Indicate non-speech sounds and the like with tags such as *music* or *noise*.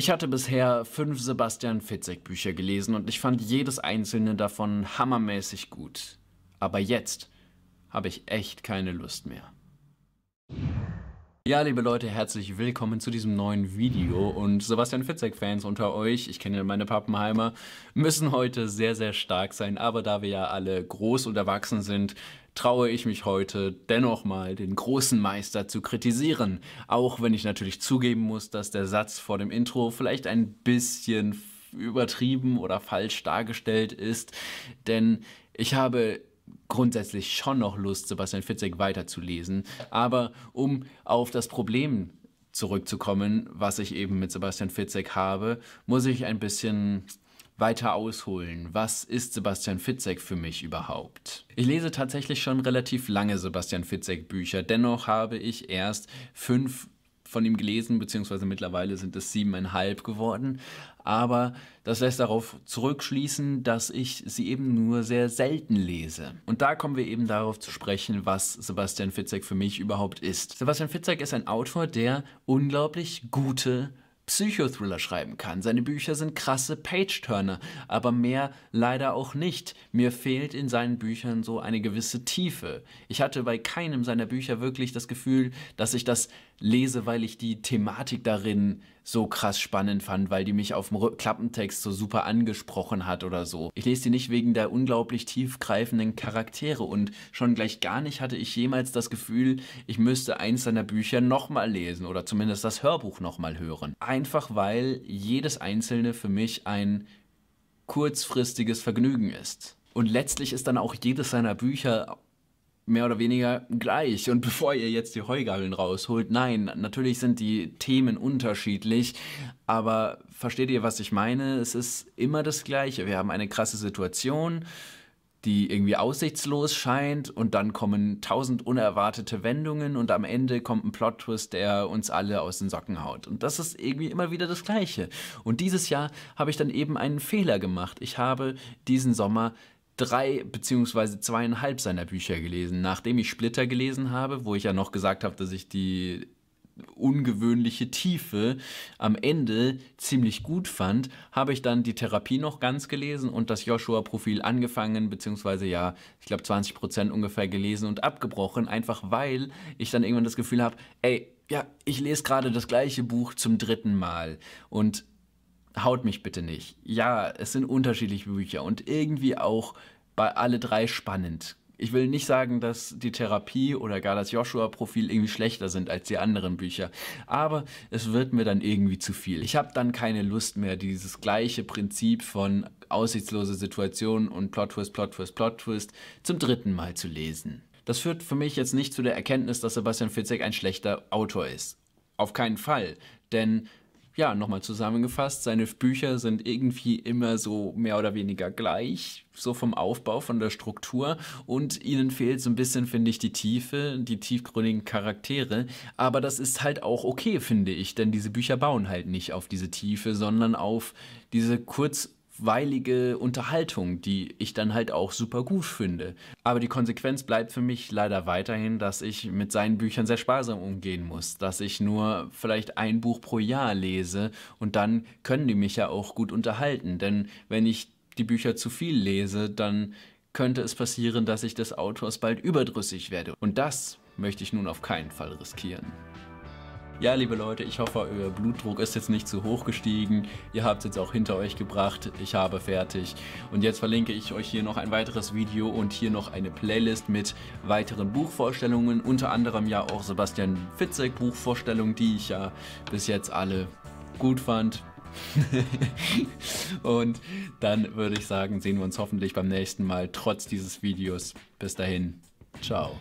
Ich hatte bisher fünf Sebastian Fitzek Bücher gelesen und ich fand jedes einzelne davon hammermäßig gut. Aber jetzt habe ich echt keine Lust mehr. Ja, liebe Leute, herzlich willkommen zu diesem neuen Video und Sebastian Fitzek-Fans unter euch, ich kenne ja meine Pappenheimer, müssen heute sehr, sehr stark sein, aber da wir ja alle groß und erwachsen sind, traue ich mich heute dennoch mal den großen Meister zu kritisieren, auch wenn ich natürlich zugeben muss, dass der Satz vor dem Intro vielleicht ein bisschen übertrieben oder falsch dargestellt ist, denn ich habe grundsätzlich schon noch Lust, Sebastian Fitzek weiterzulesen, aber um auf das Problem zurückzukommen, was ich eben mit Sebastian Fitzek habe, muss ich ein bisschen weiter ausholen. Was ist Sebastian Fitzek für mich überhaupt? Ich lese tatsächlich schon relativ lange Sebastian Fitzek Bücher. Dennoch habe ich erst fünf von ihm gelesen, beziehungsweise mittlerweile sind es siebeneinhalb geworden. Aber das lässt darauf zurückschließen, dass ich sie eben nur sehr selten lese. Und da kommen wir eben darauf zu sprechen, was Sebastian Fitzek für mich überhaupt ist. Sebastian Fitzek ist ein Autor, der unglaublich gute Psychothriller schreiben kann. Seine Bücher sind krasse Page-Turner, aber mehr leider auch nicht. Mir fehlt in seinen Büchern so eine gewisse Tiefe. Ich hatte bei keinem seiner Bücher wirklich das Gefühl, dass ich das lese, weil ich die Thematik darin so krass spannend fand, weil die mich auf dem Klappentext so super angesprochen hat oder so. Ich lese die nicht wegen der unglaublich tiefgreifenden Charaktere und schon gleich gar nicht hatte ich jemals das Gefühl, ich müsste eins seiner Bücher nochmal lesen oder zumindest das Hörbuch nochmal hören. Einfach weil jedes einzelne für mich ein kurzfristiges Vergnügen ist. Und letztlich ist dann auch jedes seiner Bücher mehr oder weniger gleich. Und bevor ihr jetzt die Heugabeln rausholt, nein, natürlich sind die Themen unterschiedlich, aber versteht ihr, was ich meine? Es ist immer das Gleiche. Wir haben eine krasse Situation, die irgendwie aussichtslos scheint und dann kommen tausend unerwartete Wendungen und am Ende kommt ein Plot-Twist, der uns alle aus den Socken haut. Und das ist irgendwie immer wieder das Gleiche. Und dieses Jahr habe ich dann eben einen Fehler gemacht. Ich habe diesen Sommer drei beziehungsweise zweieinhalb seiner Bücher gelesen, nachdem ich Splitter gelesen habe, wo ich ja noch gesagt habe, dass ich die ungewöhnliche Tiefe am Ende ziemlich gut fand, habe ich dann die Therapie noch ganz gelesen und das Joshua-Profil angefangen, beziehungsweise ja, ich glaube 20% Prozent ungefähr gelesen und abgebrochen, einfach weil ich dann irgendwann das Gefühl habe, ey, ja, ich lese gerade das gleiche Buch zum dritten Mal und haut mich bitte nicht. Ja, es sind unterschiedliche Bücher und irgendwie auch bei alle drei spannend. Ich will nicht sagen, dass die Therapie oder gar das Joshua-Profil irgendwie schlechter sind als die anderen Bücher, aber es wird mir dann irgendwie zu viel. Ich habe dann keine Lust mehr, dieses gleiche Prinzip von aussichtslose Situationen und Plot Twist, Plot Twist, Plot Twist zum dritten Mal zu lesen. Das führt für mich jetzt nicht zu der Erkenntnis, dass Sebastian Fitzek ein schlechter Autor ist. Auf keinen Fall, denn ja, nochmal zusammengefasst, seine Bücher sind irgendwie immer so mehr oder weniger gleich, so vom Aufbau, von der Struktur und ihnen fehlt so ein bisschen, finde ich, die Tiefe, die tiefgründigen Charaktere, aber das ist halt auch okay, finde ich, denn diese Bücher bauen halt nicht auf diese Tiefe, sondern auf diese kurz weilige Unterhaltung, die ich dann halt auch super gut finde. Aber die Konsequenz bleibt für mich leider weiterhin, dass ich mit seinen Büchern sehr sparsam umgehen muss, dass ich nur vielleicht ein Buch pro Jahr lese und dann können die mich ja auch gut unterhalten. Denn wenn ich die Bücher zu viel lese, dann könnte es passieren, dass ich des Autors bald überdrüssig werde. Und das möchte ich nun auf keinen Fall riskieren. Ja, liebe Leute, ich hoffe, euer Blutdruck ist jetzt nicht zu hoch gestiegen. Ihr habt es jetzt auch hinter euch gebracht. Ich habe fertig. Und jetzt verlinke ich euch hier noch ein weiteres Video und hier noch eine Playlist mit weiteren Buchvorstellungen. Unter anderem ja auch Sebastian Fitzek Buchvorstellungen, die ich ja bis jetzt alle gut fand. *laughs* und dann würde ich sagen, sehen wir uns hoffentlich beim nächsten Mal, trotz dieses Videos. Bis dahin, ciao.